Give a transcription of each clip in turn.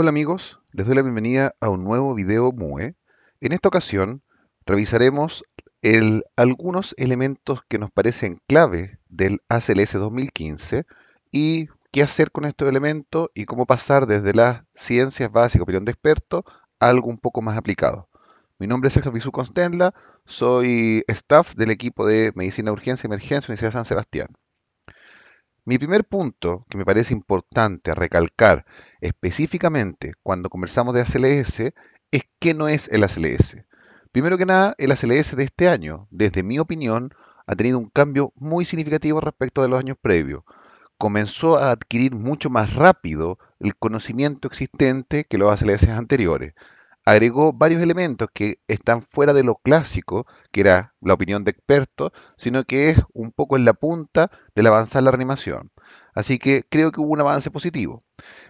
Hola amigos, les doy la bienvenida a un nuevo video MUE. En esta ocasión revisaremos algunos elementos que nos parecen clave del ACLS 2015 y qué hacer con estos elementos y cómo pasar desde las ciencias básicas, opinión de experto, a algo un poco más aplicado. Mi nombre es Sergio Pizú Constenla, soy staff del equipo de Medicina de Urgencia y Emergencia Universidad de San Sebastián. Mi primer punto, que me parece importante recalcar específicamente cuando conversamos de ACLS, es que no es el ACLS. Primero que nada, el ACLS de este año, desde mi opinión, ha tenido un cambio muy significativo respecto de los años previos. Comenzó a adquirir mucho más rápido el conocimiento existente que los ACLS anteriores agregó varios elementos que están fuera de lo clásico, que era la opinión de expertos, sino que es un poco en la punta del avanzar la animación. Así que creo que hubo un avance positivo.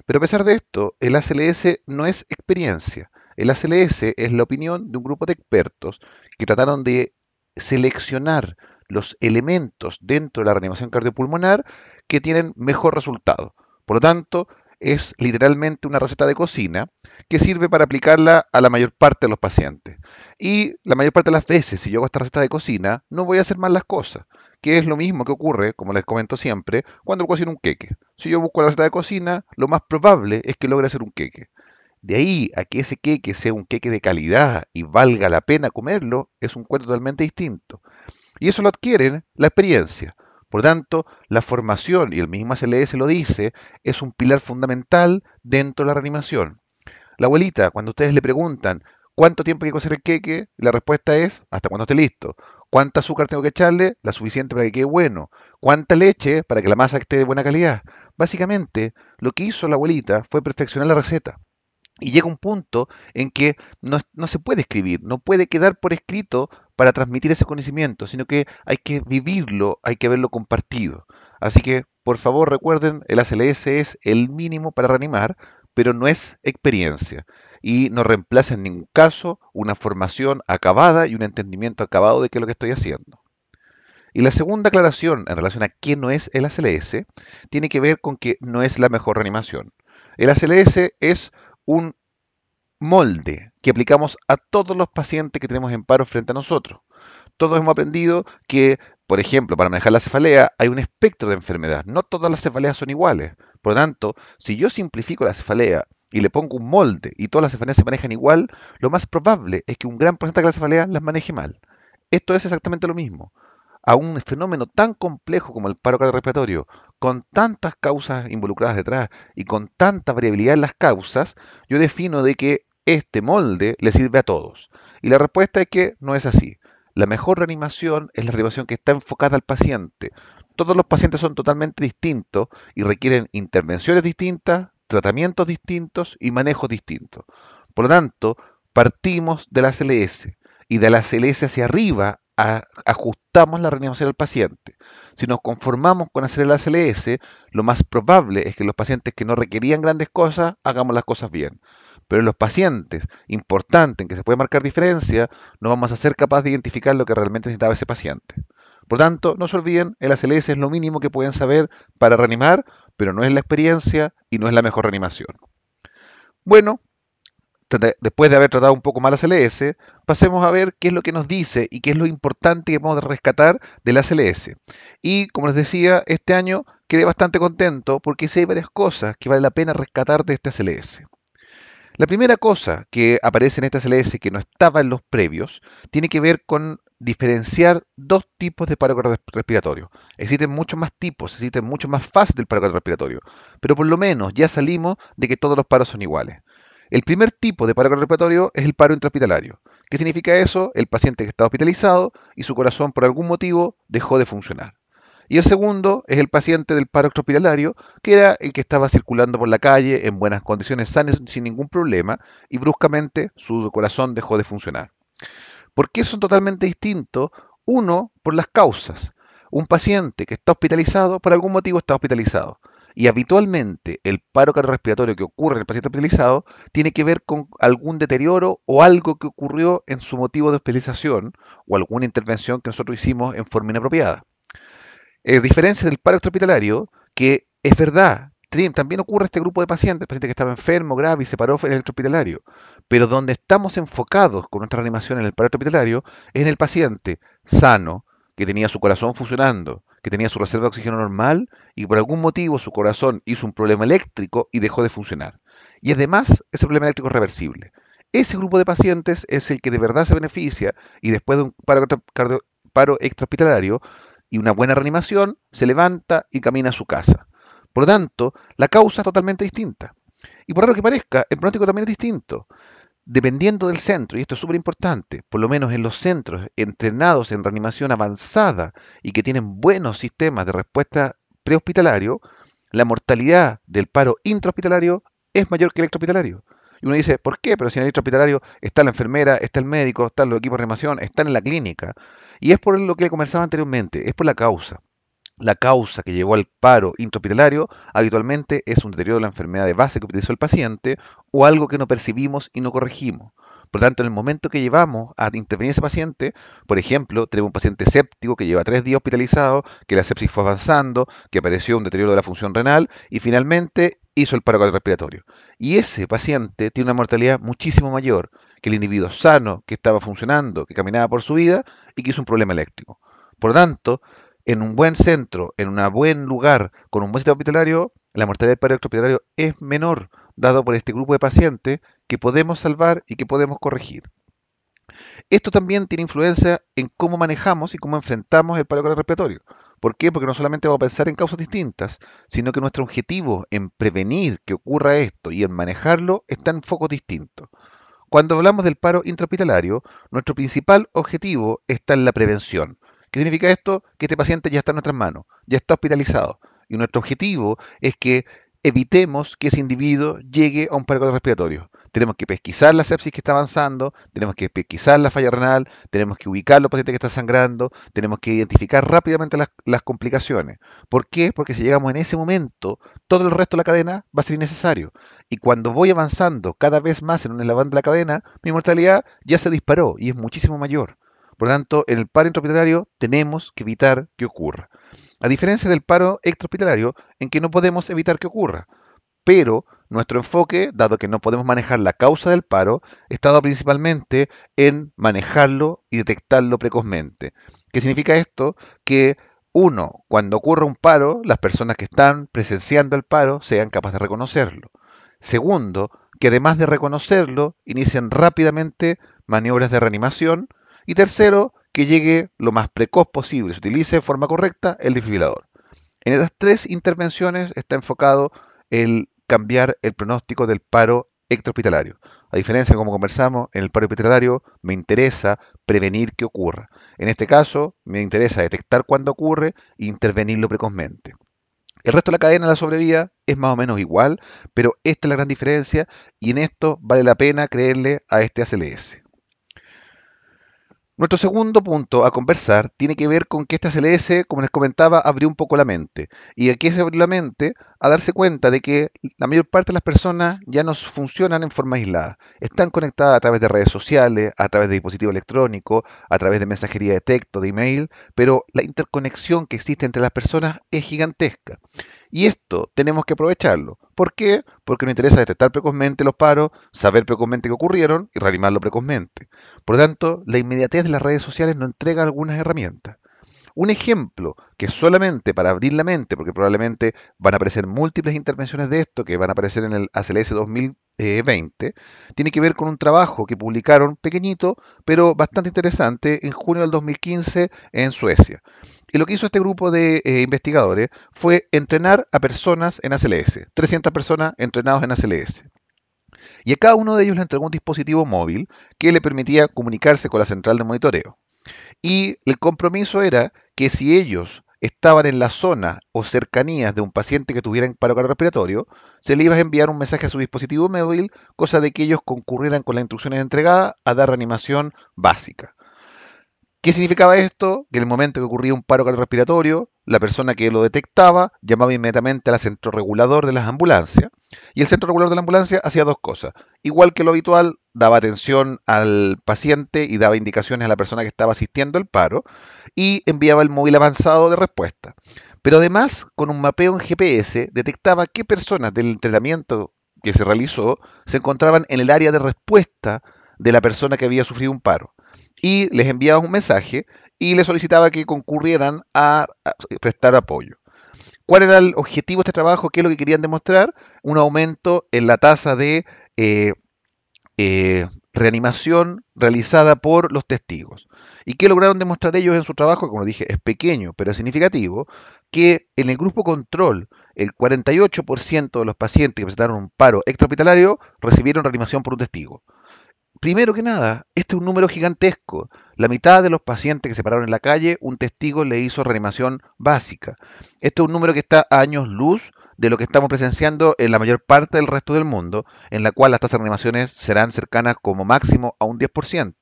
Pero a pesar de esto, el ACLS no es experiencia. El ACLS es la opinión de un grupo de expertos que trataron de seleccionar los elementos dentro de la reanimación cardiopulmonar que tienen mejor resultado. Por lo tanto, es literalmente una receta de cocina que sirve para aplicarla a la mayor parte de los pacientes. Y la mayor parte de las veces, si yo hago esta receta de cocina, no voy a hacer mal las cosas, que es lo mismo que ocurre, como les comento siempre, cuando hacer un queque. Si yo busco la receta de cocina, lo más probable es que logre hacer un queque. De ahí a que ese queque sea un queque de calidad y valga la pena comerlo, es un cuento totalmente distinto. Y eso lo adquieren la experiencia. Por tanto, la formación, y el mismo se lo dice, es un pilar fundamental dentro de la reanimación. La abuelita, cuando ustedes le preguntan cuánto tiempo hay que cocer el queque, la respuesta es hasta cuando esté listo. ¿Cuánta azúcar tengo que echarle? La suficiente para que quede bueno. ¿Cuánta leche para que la masa esté de buena calidad? Básicamente, lo que hizo la abuelita fue perfeccionar la receta. Y llega un punto en que no, no, se puede escribir, no puede quedar por escrito para transmitir ese conocimiento, sino que hay que vivirlo, hay que haberlo compartido. Así que, por favor, recuerden, el ACLS es el mínimo para reanimar, pero no es experiencia y no reemplaza en ningún caso una formación acabada y un entendimiento acabado de qué es lo que estoy haciendo. Y la segunda aclaración en relación a qué no es el ACLS tiene que ver con que no es la mejor reanimación. El ACLS es un molde que aplicamos a todos los pacientes que tenemos en paro frente a nosotros todos hemos aprendido que, por ejemplo, para manejar la cefalea hay un espectro de enfermedad. No todas las cefaleas son iguales. Por lo tanto, si yo simplifico la cefalea y le pongo un molde y todas las cefaleas se manejan igual, lo más probable es que un gran porcentaje de las cefaleas las maneje mal. Esto es exactamente lo mismo. A un fenómeno tan complejo como el paro cardiorrespiratorio, con tantas causas involucradas detrás y con tanta variabilidad en las causas, yo defino de que este molde le sirve a todos. Y la respuesta es que no es así. La mejor reanimación es la reanimación que está enfocada al paciente. Todos los pacientes son totalmente distintos y requieren intervenciones distintas, tratamientos distintos y manejos distintos. Por lo tanto, partimos de la CLS y de la CLS hacia arriba ajustamos la reanimación al paciente. Si nos conformamos con hacer el ACLS, lo más probable es que los pacientes que no requerían grandes cosas, hagamos las cosas bien. Pero en los pacientes, importante, en que se puede marcar diferencia, no vamos a ser capaces de identificar lo que realmente necesitaba ese paciente. Por tanto, no se olviden, el ACLS es lo mínimo que pueden saber para reanimar, pero no es la experiencia y no es la mejor reanimación. Bueno, después de haber tratado un poco mal ACLS, pasemos a ver qué es lo que nos dice y qué es lo importante que podemos rescatar del ACLS. Y como les decía, este año quedé bastante contento porque sé varias cosas que vale la pena rescatar de este ACLS. La primera cosa que aparece en esta CLS que no estaba en los previos tiene que ver con diferenciar dos tipos de paro respiratorio. Existen muchos más tipos, existen muchos más fases del paro respiratorio, pero por lo menos ya salimos de que todos los paros son iguales. El primer tipo de paro respiratorio es el paro intrahospitalario. ¿Qué significa eso? El paciente que está hospitalizado y su corazón por algún motivo dejó de funcionar. Y el segundo es el paciente del paro hospitalario, que era el que estaba circulando por la calle en buenas condiciones sanas sin ningún problema y bruscamente su corazón dejó de funcionar. ¿Por qué son totalmente distintos? Uno, por las causas. Un paciente que está hospitalizado, por algún motivo está hospitalizado. Y habitualmente el paro cardiorrespiratorio que ocurre en el paciente hospitalizado tiene que ver con algún deterioro o algo que ocurrió en su motivo de hospitalización o alguna intervención que nosotros hicimos en forma inapropiada. Eh, diferencia del paro extrahospitalario, que es verdad, también ocurre este grupo de pacientes, el paciente que estaba enfermo, grave y se paró en el hospitalario. Pero donde estamos enfocados con nuestra reanimación en el paro hospitalario es en el paciente sano, que tenía su corazón funcionando, que tenía su reserva de oxígeno normal y por algún motivo su corazón hizo un problema eléctrico y dejó de funcionar. Y además, ese problema eléctrico es reversible. Ese grupo de pacientes es el que de verdad se beneficia y después de un paro, paro extrahospitalario y una buena reanimación, se levanta y camina a su casa. Por lo tanto, la causa es totalmente distinta. Y por lo que parezca, el pronóstico también es distinto. Dependiendo del centro, y esto es súper importante, por lo menos en los centros entrenados en reanimación avanzada y que tienen buenos sistemas de respuesta prehospitalario, la mortalidad del paro intrahospitalario es mayor que el extrahospitalario. Y uno dice, ¿por qué? Pero si en el hospitalario está la enfermera, está el médico, están los equipos de reanimación, están en la clínica. Y es por lo que conversado anteriormente, es por la causa. La causa que llevó al paro intrahospitalario habitualmente es un deterioro de la enfermedad de base que utilizó el paciente o algo que no percibimos y no corregimos. Por lo tanto, en el momento que llevamos a intervenir ese paciente, por ejemplo, tenemos un paciente séptico que lleva tres días hospitalizado, que la sepsis fue avanzando, que apareció un deterioro de la función renal y finalmente hizo el paro respiratorio. Y ese paciente tiene una mortalidad muchísimo mayor que el individuo sano, que estaba funcionando, que caminaba por su vida y que hizo un problema eléctrico. Por lo tanto, en un buen centro, en un buen lugar, con un buen sistema hospitalario, la mortalidad del paro respiratorio es menor, dado por este grupo de pacientes que podemos salvar y que podemos corregir. Esto también tiene influencia en cómo manejamos y cómo enfrentamos el paro respiratorio. ¿Por qué? Porque no solamente vamos a pensar en causas distintas, sino que nuestro objetivo en prevenir que ocurra esto y en manejarlo está en focos distintos. Cuando hablamos del paro intrahospitalario, nuestro principal objetivo está en la prevención. ¿Qué significa esto? Que este paciente ya está en nuestras manos, ya está hospitalizado. Y nuestro objetivo es que evitemos que ese individuo llegue a un paro respiratorio tenemos que pesquisar la sepsis que está avanzando, tenemos que pesquisar la falla renal, tenemos que ubicar los pacientes que están sangrando, tenemos que identificar rápidamente las, complicaciones. ¿Por qué? Porque si llegamos en ese momento, todo el resto de la cadena va a ser innecesario. Y cuando voy avanzando cada vez más en un eslabón de la cadena, mi mortalidad ya se disparó y es muchísimo mayor. Por lo tanto, en el paro intrahospitalario tenemos que evitar que ocurra. A diferencia del paro extrahospitalario, en que no podemos evitar que ocurra pero nuestro enfoque, dado que no podemos manejar la causa del paro, está dado principalmente en manejarlo y detectarlo precozmente. ¿Qué significa esto? Que uno, cuando ocurre un paro, las personas que están presenciando el paro sean capaces de reconocerlo. Segundo, que además de reconocerlo, inicien rápidamente maniobras de reanimación. Y tercero, que llegue lo más precoz posible, se utilice de forma correcta el desfibrilador. En esas tres intervenciones está enfocado el cambiar el pronóstico del paro extrahospitalario. A diferencia, de como conversamos, en el paro hospitalario me interesa prevenir que ocurra. En este caso, me interesa detectar cuando ocurre e intervenirlo precozmente. El resto de la cadena de la sobrevida es más o menos igual, pero esta es la gran diferencia y en esto vale la pena creerle a este ACLS. Nuestro segundo punto a conversar tiene que ver con que esta CLS, como les comentaba, abrió un poco la mente. ¿Y aquí se abrió la mente? A darse cuenta de que la mayor parte de las personas ya no funcionan en forma aislada. Están conectadas a través de redes sociales, a través de dispositivos electrónicos, a través de mensajería de texto, de email, pero la interconexión que existe entre las personas es gigantesca. Y esto tenemos que aprovecharlo. ¿Por qué? Porque nos interesa detectar precozmente los paros, saber precozmente que ocurrieron y reanimarlo precozmente. Por lo tanto, la inmediatez de las redes sociales nos entrega algunas herramientas. Un ejemplo que solamente para abrir la mente, porque probablemente van a aparecer múltiples intervenciones de esto que van a aparecer en el ACLS 2020, tiene que ver con un trabajo que publicaron pequeñito, pero bastante interesante, en junio del 2015 en Suecia. Y lo que hizo este grupo de eh, investigadores fue entrenar a personas en ACLS, 300 personas entrenadas en ACLS. Y a cada uno de ellos le entregó un dispositivo móvil que le permitía comunicarse con la central de monitoreo. Y el compromiso era que si ellos estaban en la zona o cercanías de un paciente que tuviera paro respiratorio, se le iba a enviar un mensaje a su dispositivo móvil, cosa de que ellos concurrieran con las instrucciones entregadas a dar reanimación básica. ¿Qué significaba esto? Que en el momento que ocurría un paro cardiorrespiratorio, la persona que lo detectaba llamaba inmediatamente al centro regulador de las ambulancias y el centro regulador de la ambulancia hacía dos cosas. Igual que lo habitual, daba atención al paciente y daba indicaciones a la persona que estaba asistiendo al paro y enviaba el móvil avanzado de respuesta. Pero además, con un mapeo en GPS, detectaba qué personas del entrenamiento que se realizó se encontraban en el área de respuesta de la persona que había sufrido un paro y les enviaba un mensaje y les solicitaba que concurrieran a prestar apoyo. ¿Cuál era el objetivo de este trabajo? ¿Qué es lo que querían demostrar? Un aumento en la tasa de eh, eh, reanimación realizada por los testigos. ¿Y qué lograron demostrar ellos en su trabajo? Como dije, es pequeño, pero significativo, que en el grupo control, el 48% de los pacientes que presentaron un paro extrahospitalario recibieron reanimación por un testigo primero que nada, este es un número gigantesco. La mitad de los pacientes que se pararon en la calle, un testigo le hizo reanimación básica. Este es un número que está a años luz de lo que estamos presenciando en la mayor parte del resto del mundo, en la cual las tasas de reanimaciones serán cercanas como máximo a un 10%.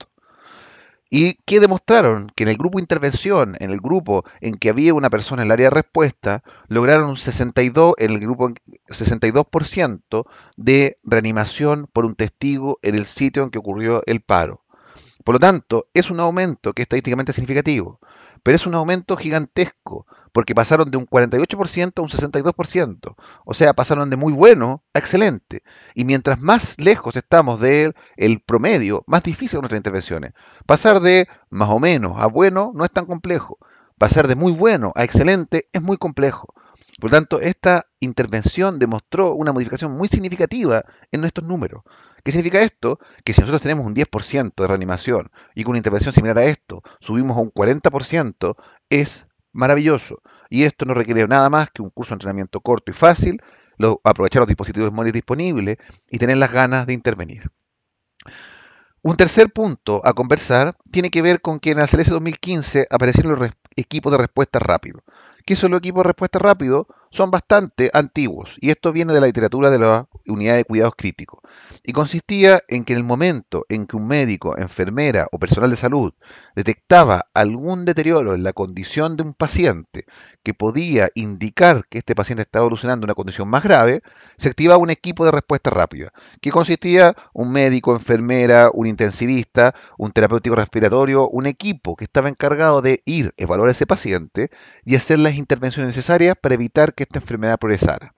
¿Y qué demostraron? Que en el grupo intervención, en el grupo en que había una persona en el área de respuesta, lograron un 62, en el grupo 62% de reanimación por un testigo en el sitio en que ocurrió el paro. Por lo tanto, es un aumento que es estadísticamente significativo pero es un aumento gigantesco, porque pasaron de un 48% a un 62%, o sea, pasaron de muy bueno a excelente, y mientras más lejos estamos del el promedio, más difícil son nuestras intervenciones. Pasar de más o menos a bueno no es tan complejo, pasar de muy bueno a excelente es muy complejo. Por lo tanto, esta intervención demostró una modificación muy significativa en nuestros números. ¿Qué significa esto? Que si nosotros tenemos un 10% de reanimación y con una intervención similar a esto subimos a un 40%, es maravilloso. Y esto no requiere nada más que un curso de entrenamiento corto y fácil, aprovechar los dispositivos móviles disponibles y tener las ganas de intervenir. Un tercer punto a conversar tiene que ver con que en la CLS 2015 aparecieron los equipos de respuesta rápido que solo los equipo respuesta rápido son bastante antiguos, y esto viene de la literatura de la unidad de cuidados críticos, y consistía en que en el momento en que un médico, enfermera o personal de salud detectaba algún deterioro en la condición de un paciente que podía indicar que este paciente estaba evolucionando una condición más grave, se activaba un equipo de respuesta rápida, que consistía un médico, enfermera, un intensivista, un terapéutico respiratorio, un equipo que estaba encargado de ir, evaluar a ese paciente y hacer las intervenciones necesarias para evitar que esta enfermedad progresara.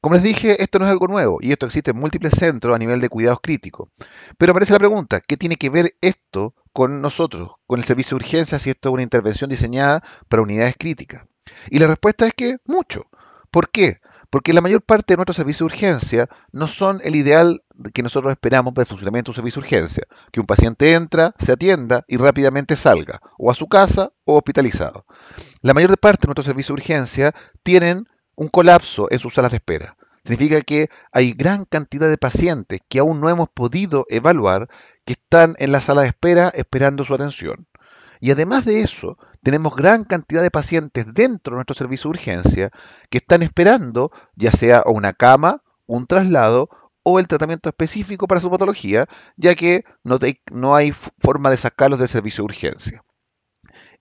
Como les dije, esto no es algo nuevo y esto existe en múltiples centros a nivel de cuidados críticos. Pero aparece la pregunta, ¿qué tiene que ver esto con nosotros, con el servicio de urgencia, si esto es una intervención diseñada para unidades críticas? Y la respuesta es que mucho. ¿Por qué? Porque la mayor parte de nuestros servicios de urgencia no son el ideal que nosotros esperamos para el funcionamiento de un servicio de urgencia, que un paciente entra, se atienda y rápidamente salga, o a su casa o hospitalizado. La mayor parte de nuestros servicios de urgencia tienen un colapso en sus salas de espera. Significa que hay gran cantidad de pacientes que aún no hemos podido evaluar que están en la sala de espera esperando su atención. Y además de eso, tenemos gran cantidad de pacientes dentro de nuestro servicio de urgencia que están esperando ya sea una cama, un traslado o el tratamiento específico para su patología, ya que no, hay forma de sacarlos del servicio de urgencia.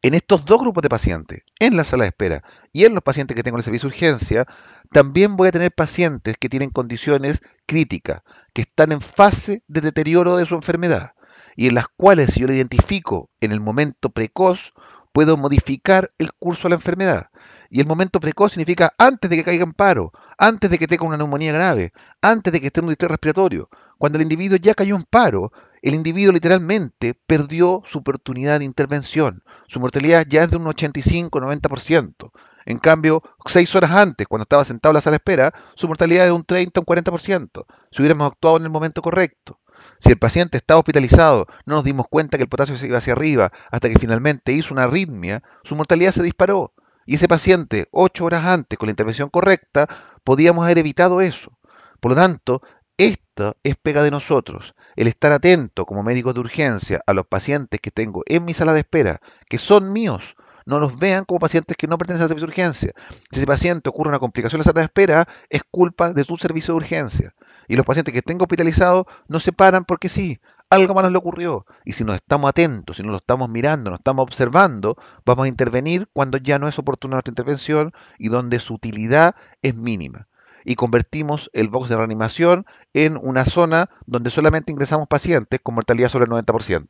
En estos dos grupos de pacientes, en la sala de espera y en los pacientes que tengo en el servicio de urgencia, también voy a tener pacientes que tienen condiciones críticas, que están en fase de deterioro de su enfermedad y en las cuales si yo lo identifico en el momento precoz, puedo modificar el curso de la enfermedad. Y el momento precoz significa antes de que caiga en paro, antes de que tenga una neumonía grave, antes de que esté en un distrito respiratorio. Cuando el individuo ya cayó en paro, el individuo literalmente perdió su oportunidad de intervención. Su mortalidad ya es de un 85-90%. En cambio, seis horas antes, cuando estaba sentado en la sala de espera, su mortalidad es de un 30 40%, si hubiéramos actuado en el momento correcto. Si el paciente estaba hospitalizado, no nos dimos cuenta que el potasio se iba hacia arriba hasta que finalmente hizo una arritmia, su mortalidad se disparó. Y ese paciente, ocho horas antes, con la intervención correcta, podíamos haber evitado eso. Por lo tanto, esta es pega de nosotros, el estar atento como médico de urgencia a los pacientes que tengo en mi sala de espera, que son míos, no los vean como pacientes que no pertenecen al servicio de urgencia. Si ese paciente ocurre una complicación en la sala de espera, es culpa de su servicio de urgencia. Y los pacientes que estén hospitalizados no se paran porque sí, algo malo le ocurrió. Y si nos estamos atentos, si no lo estamos mirando, nos estamos observando, vamos a intervenir cuando ya no es oportuna nuestra intervención y donde su utilidad es mínima y convertimos el box de reanimación en una zona donde solamente ingresamos pacientes con mortalidad sobre el 90%,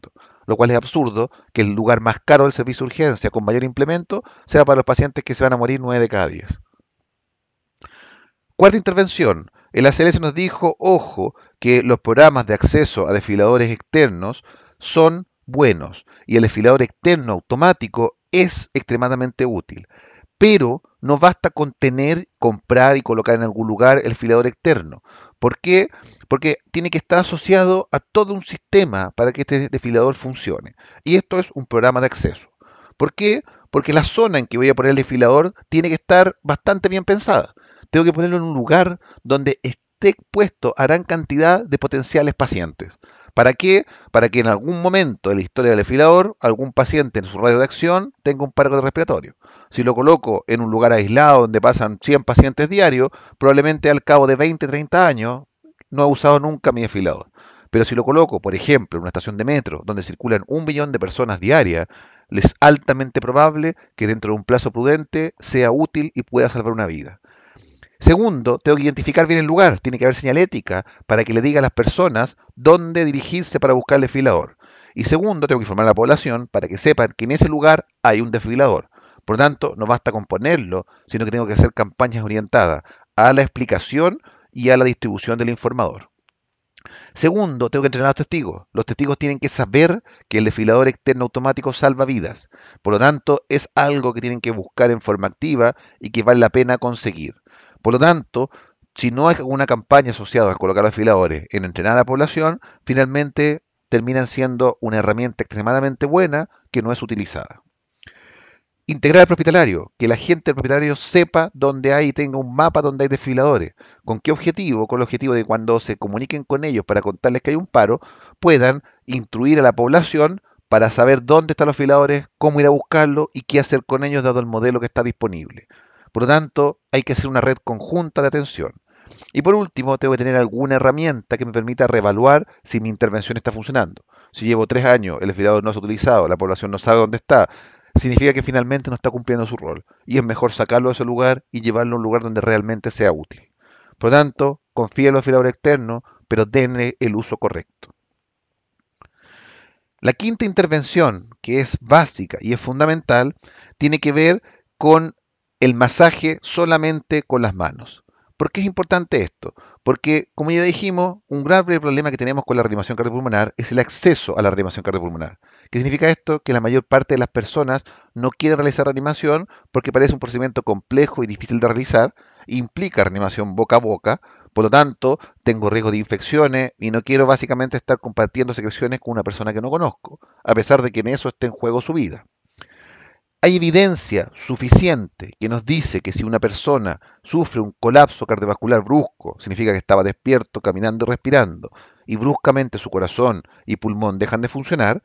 lo cual es absurdo que el lugar más caro del servicio de urgencia con mayor implemento sea para los pacientes que se van a morir 9 de cada 10. Cuarta intervención. El ACLS nos dijo, ojo, que los programas de acceso a desfiladores externos son buenos y el desfilador externo automático es extremadamente útil pero no basta con tener, comprar y colocar en algún lugar el filador externo. ¿Por qué? Porque tiene que estar asociado a todo un sistema para que este desfilador funcione. Y esto es un programa de acceso. ¿Por qué? Porque la zona en que voy a poner el desfilador tiene que estar bastante bien pensada. Tengo que ponerlo en un lugar donde esté expuesto a gran cantidad de potenciales pacientes. ¿Para qué? Para que en algún momento de la historia del desfilador, algún paciente en su radio de acción tenga un paro respiratorio. Si lo coloco en un lugar aislado donde pasan 100 pacientes diarios, probablemente al cabo de 20, 30 años no ha usado nunca mi afilador. Pero si lo coloco, por ejemplo, en una estación de metro donde circulan un millón de personas diarias, es altamente probable que dentro de un plazo prudente sea útil y pueda salvar una vida. Segundo, tengo que identificar bien el lugar. Tiene que haber señalética para que le diga a las personas dónde dirigirse para buscar el desfilador. Y segundo, tengo que informar a la población para que sepan que en ese lugar hay un desfilador. Por lo tanto, no basta con ponerlo, sino que tengo que hacer campañas orientadas a la explicación y a la distribución del informador. Segundo, tengo que entrenar a los testigos. Los testigos tienen que saber que el desfilador externo automático salva vidas. Por lo tanto, es algo que tienen que buscar en forma activa y que vale la pena conseguir. Por lo tanto, si no hay una campaña asociada a colocar los afiladores en entrenar a la población, finalmente terminan siendo una herramienta extremadamente buena que no es utilizada. Integrar al propietario, que la gente del propietario sepa dónde hay y tenga un mapa donde hay desfiladores. ¿Con qué objetivo? Con el objetivo de cuando se comuniquen con ellos para contarles que hay un paro, puedan instruir a la población para saber dónde están los filadores, cómo ir a buscarlos y qué hacer con ellos dado el modelo que está disponible. Por lo tanto, hay que hacer una red conjunta de atención. Y por último, tengo que tener alguna herramienta que me permita reevaluar si mi intervención está funcionando. Si llevo tres años, el afilador no se ha utilizado, la población no sabe dónde está, significa que finalmente no está cumpliendo su rol. Y es mejor sacarlo de ese lugar y llevarlo a un lugar donde realmente sea útil. Por lo tanto, confíe en los afilador externos, pero denle el uso correcto. La quinta intervención, que es básica y es fundamental, tiene que ver con el masaje solamente con las manos. ¿Por qué es importante esto? Porque, como ya dijimos, un grave problema que tenemos con la reanimación cardiopulmonar es el acceso a la reanimación cardiopulmonar. ¿Qué significa esto? Que la mayor parte de las personas no quieren realizar reanimación porque parece un procedimiento complejo y difícil de realizar, implica reanimación boca a boca, por lo tanto, tengo riesgo de infecciones y no quiero básicamente estar compartiendo secreciones con una persona que no conozco, a pesar de que en eso esté en juego su vida. Hay evidencia suficiente que nos dice que si una persona sufre un colapso cardiovascular brusco, significa que estaba despierto, caminando, respirando, y bruscamente su corazón y pulmón dejan de funcionar,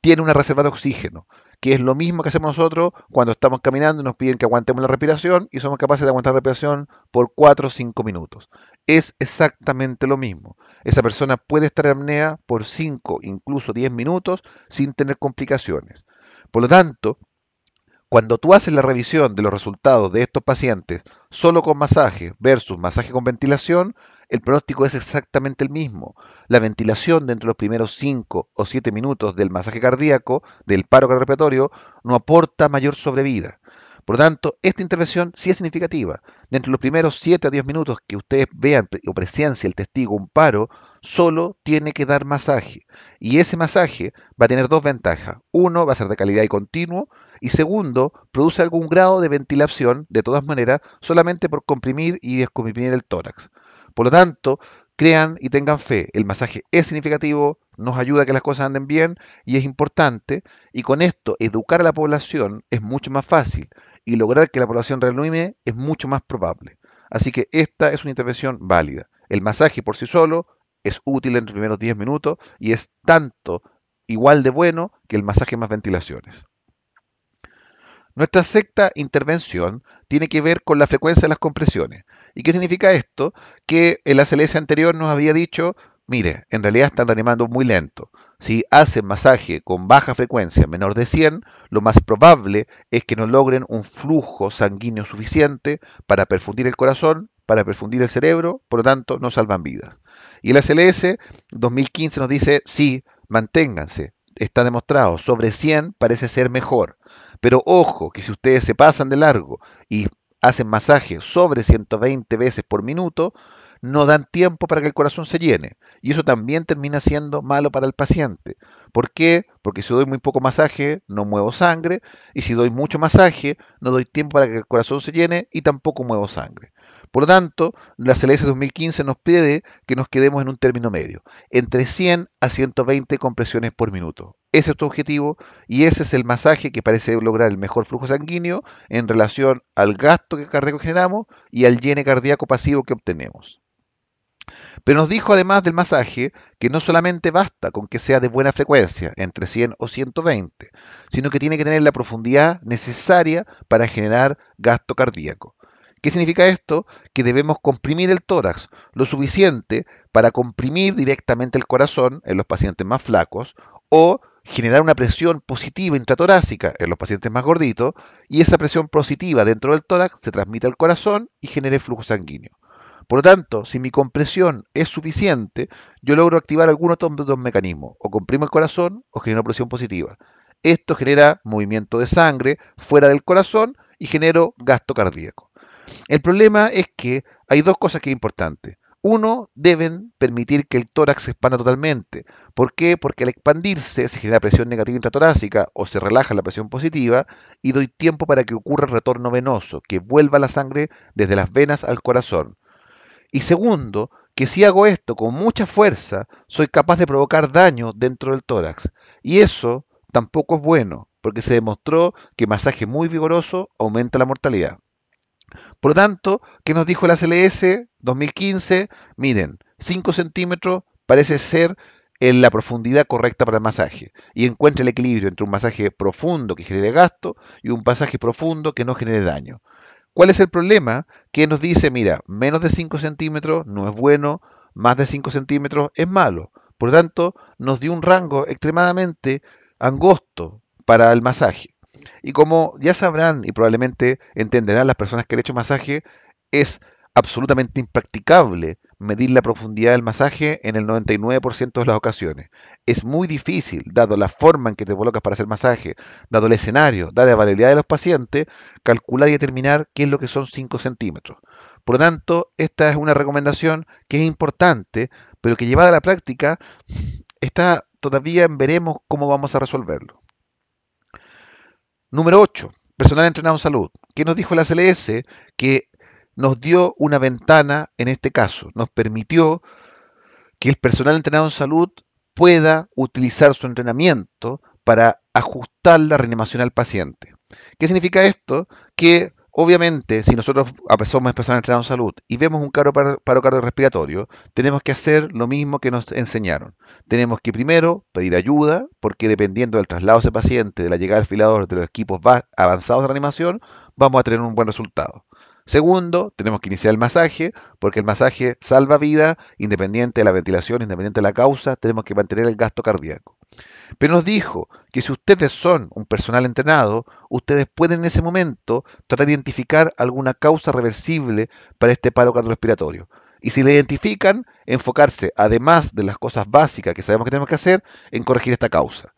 tiene una reserva de oxígeno, que es lo mismo que hacemos nosotros cuando estamos caminando y nos piden que aguantemos la respiración y somos capaces de aguantar la respiración por 4 o 5 minutos. Es exactamente lo mismo. Esa persona puede estar en apnea por 5, incluso 10 minutos sin tener complicaciones. Por lo tanto, cuando tú haces la revisión de los resultados de estos pacientes solo con masaje versus masaje con ventilación, el pronóstico es exactamente el mismo. La ventilación dentro de los primeros 5 o 7 minutos del masaje cardíaco, del paro cardiorrespiratorio, no aporta mayor sobrevida. Por lo tanto, esta intervención sí es significativa dentro de los primeros 7 a 10 minutos que ustedes vean o presencia el testigo un paro, solo tiene que dar masaje. Y ese masaje va a tener dos ventajas. Uno, va a ser de calidad y continuo. Y segundo, produce algún grado de ventilación, de todas maneras, solamente por comprimir y descomprimir el tórax. Por lo tanto, crean y tengan fe. El masaje es significativo, nos ayuda a que las cosas anden bien y es importante. Y con esto, educar a la población es mucho más fácil y lograr que la población reanime es mucho más probable. Así que esta es una intervención válida. El masaje por sí solo es útil en los primeros 10 minutos y es tanto igual de bueno que el masaje más ventilaciones. Nuestra sexta intervención tiene que ver con la frecuencia de las compresiones. ¿Y qué significa esto? Que el ACLS anterior nos había dicho, mire, en realidad están animando muy lento. Si hacen masaje con baja frecuencia menor de 100, lo más probable es que no logren un flujo sanguíneo suficiente para perfundir el corazón, para perfundir el cerebro, por lo tanto no salvan vidas. Y el ACLS 2015 nos dice, sí, manténganse, está demostrado, sobre 100 parece ser mejor. Pero ojo, que si ustedes se pasan de largo y hacen masaje sobre 120 veces por minuto, no dan tiempo para que el corazón se llene. Y eso también termina siendo malo para el paciente. ¿Por qué? Porque si doy muy poco masaje, no muevo sangre. Y si doy mucho masaje, no doy tiempo para que el corazón se llene y tampoco muevo sangre. Por lo tanto, la CLS 2015 nos pide que nos quedemos en un término medio, entre 100 a 120 compresiones por minuto. Ese es tu objetivo y ese es el masaje que parece lograr el mejor flujo sanguíneo en relación al gasto cardíaco que generamos y al yene cardíaco pasivo que obtenemos. Pero nos dijo además del masaje que no solamente basta con que sea de buena frecuencia, entre 100 o 120, sino que tiene que tener la profundidad necesaria para generar gasto cardíaco. ¿Qué significa esto? Que debemos comprimir el tórax lo suficiente para comprimir directamente el corazón en los pacientes más flacos o generar una presión positiva intratorácica en los pacientes más gorditos y esa presión positiva dentro del tórax se transmite al corazón y genere flujo sanguíneo. Por lo tanto, si mi compresión es suficiente, yo logro activar alguno de dos mecanismos, o comprimo el corazón o genero presión positiva. Esto genera movimiento de sangre fuera del corazón y genero gasto cardíaco. El problema es que hay dos cosas que es importante. Uno, deben permitir que el tórax se expanda totalmente. ¿Por qué? Porque al expandirse se genera presión negativa intratorácica o se relaja la presión positiva y doy tiempo para que ocurra el retorno venoso, que vuelva la sangre desde las venas al corazón. Y segundo, que si hago esto con mucha fuerza, soy capaz de provocar daño dentro del tórax. Y eso tampoco es bueno, porque se demostró que masaje muy vigoroso aumenta la mortalidad. Por lo tanto, ¿qué nos dijo la CLS 2015? Miren, 5 centímetros parece ser en eh, la profundidad correcta para el masaje y encuentra el equilibrio entre un masaje profundo que genere gasto y un masaje profundo que no genere daño. ¿Cuál es el problema? Que nos dice, mira, menos de 5 centímetros no es bueno, más de 5 centímetros es malo. Por lo tanto, nos dio un rango extremadamente angosto para el masaje. Y como ya sabrán y probablemente entenderán las personas que han hecho masaje, es absolutamente impracticable medir la profundidad del masaje en el 99% de las ocasiones. Es muy difícil, dado la forma en que te colocas para hacer masaje, dado el escenario, dada la validez de los pacientes, calcular y determinar qué es lo que son 5 centímetros. Por lo tanto, esta es una recomendación que es importante, pero que llevada a la práctica, está todavía veremos cómo vamos a resolverlo. Número 8. Personal entrenado en salud. ¿Qué nos dijo la CLS? Que nos dio una ventana en este caso. Nos permitió que el personal entrenado en salud pueda utilizar su entrenamiento para ajustar la reanimación al paciente. ¿Qué significa esto? Que Obviamente, si nosotros somos personas entrenadas en salud y vemos un paro, paro cardiorrespiratorio, tenemos que hacer lo mismo que nos enseñaron. Tenemos que primero pedir ayuda, porque dependiendo del traslado de ese paciente, de la llegada al filador, de los equipos avanzados de reanimación, vamos a tener un buen resultado. Segundo, tenemos que iniciar el masaje, porque el masaje salva vida, independiente de la ventilación, independiente de la causa, tenemos que mantener el gasto cardíaco. Pero nos dijo que si ustedes son un personal entrenado, ustedes pueden en ese momento tratar de identificar alguna causa reversible para este paro cardiorrespiratorio. Y si la identifican, enfocarse, además de las cosas básicas que sabemos que tenemos que hacer, en corregir esta causa.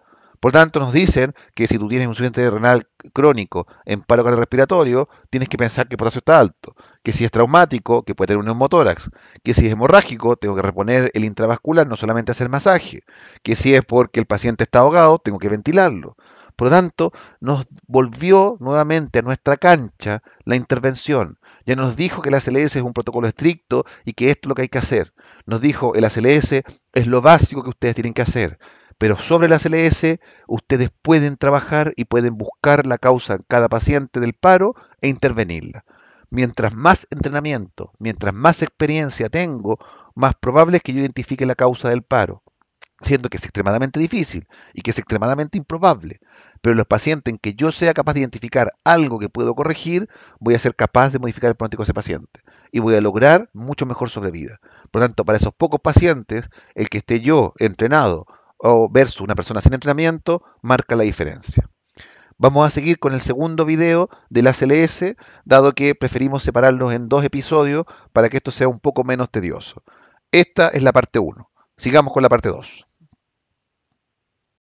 Por lo tanto, nos dicen que si tú tienes un de renal crónico en paro cardiorrespiratorio, tienes que pensar que el potasio está alto, que si es traumático, que puede tener un neumotórax, que si es hemorrágico, tengo que reponer el intravascular, no solamente hacer masaje, que si es porque el paciente está ahogado, tengo que ventilarlo. Por lo tanto, nos volvió nuevamente a nuestra cancha la intervención. Ya nos dijo que el ACLS es un protocolo estricto y que esto es lo que hay que hacer. Nos dijo, el ACLS es lo básico que ustedes tienen que hacer. Pero sobre la CLS ustedes pueden trabajar y pueden buscar la causa en cada paciente del paro e intervenirla. Mientras más entrenamiento, mientras más experiencia tengo, más probable es que yo identifique la causa del paro, siendo que es extremadamente difícil y que es extremadamente improbable. Pero los pacientes en que yo sea capaz de identificar algo que puedo corregir, voy a ser capaz de modificar el pronóstico de ese paciente y voy a lograr mucho mejor sobrevida. Por lo tanto, para esos pocos pacientes, el que esté yo entrenado o versus una persona sin entrenamiento marca la diferencia. Vamos a seguir con el segundo video del ACLS, dado que preferimos separarlos en dos episodios para que esto sea un poco menos tedioso. Esta es la parte 1. Sigamos con la parte 2.